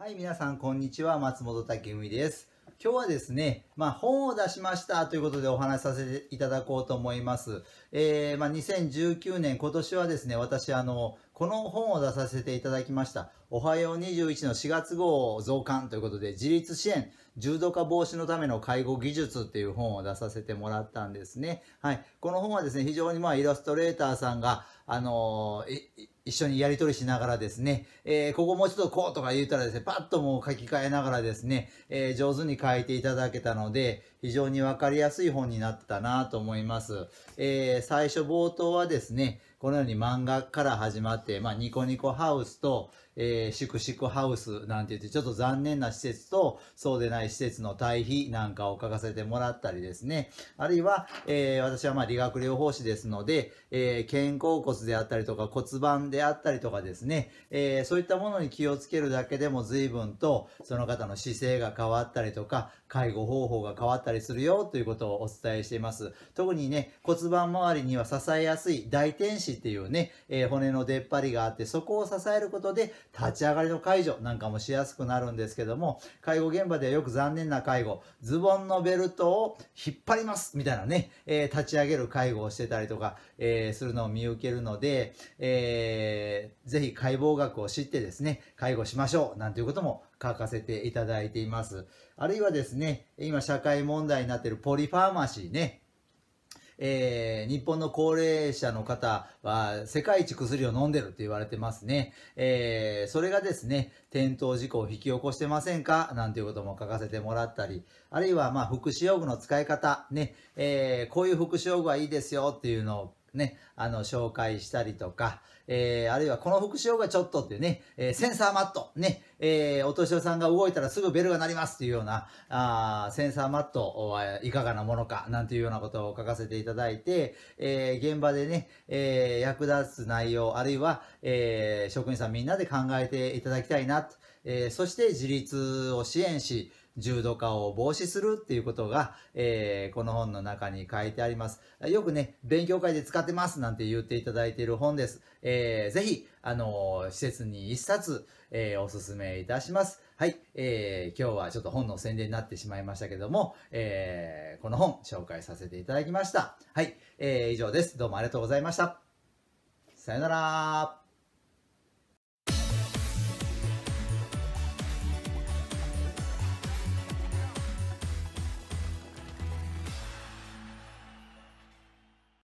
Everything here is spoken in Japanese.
はい、皆さん、こんにちは。松本武文です。今日はですね、まあ、本を出しましたということでお話しさせていただこうと思います。えー、まあ、2019年、今年はですね、私、あの、この本を出させていただきました。おはよう21の4月号増刊ということで、自立支援、重度化防止のための介護技術っていう本を出させてもらったんですね。はい。この本はですね、非常にまあ、イラストレーターさんが、あのー一緒にやり取りしながらですね、えー、ここもうちょっとこうとか言うたらですね、パッともう書き換えながらですね、えー、上手に書いていただけたので、非常にわかりやすい本になってたなと思います。えー、最初冒頭はですね、このように漫画から始まって、まあ、ニコニコハウスと、えー、シクハウスなんて言って、ちょっと残念な施設と、そうでない施設の対比なんかを書かせてもらったりですね。あるいは、えー、私はまあ理学療法士ですので、えー、肩甲骨であったりとか骨盤であったりとかですね、えー、そういったものに気をつけるだけでも随分と、その方の姿勢が変わったりとか、介護方法が変わったりするよということをお伝えしています。特にね、骨盤周りには支えやすい大天使っていうね、えー、骨の出っ張りがあって、そこを支えることで立ち上がりの解除なんかもしやすくなるんですけども、介護現場ではよく残念な介護、ズボンのベルトを引っ張りますみたいなね、えー、立ち上げる介護をしてたりとか、えー、するのを見受けるので、えー、ぜひ解剖学を知ってですね、介護しましょうなんていうことも書かせていただいています。あるいはですね、今社会問題になっているポリファーマシーね、えー、日本の高齢者の方は世界一薬を飲んでるって言われてますね。えー、それがですね、転倒事故を引き起こしてませんかなんていうことも書かせてもらったり、あるいはまあ、福祉用具の使い方、ね、えー、こういう福祉用具はいいですよっていうのをね、あの、紹介したりとか、えー、あるいはこの副賞がちょっとっていうね、えー、センサーマット、ね、えー、お年寄りさんが動いたらすぐベルが鳴りますっていうような、あセンサーマットはいかがなものか、なんていうようなことを書かせていただいて、えー、現場でね、えー、役立つ内容、あるいは、えー、職員さんみんなで考えていただきたいなえー、そして自立を支援し、重度化を防止するっていうことが、えー、この本の中に書いてあります。よくね、勉強会で使ってますなんて言っていただいている本です。えー、ぜひ、あのー、施設に一冊、えー、おすすめいたします。はい、えー、今日はちょっと本の宣伝になってしまいましたけども、えー、この本紹介させていただきました。はい、えー、以上です。どうもありがとうございました。さよなら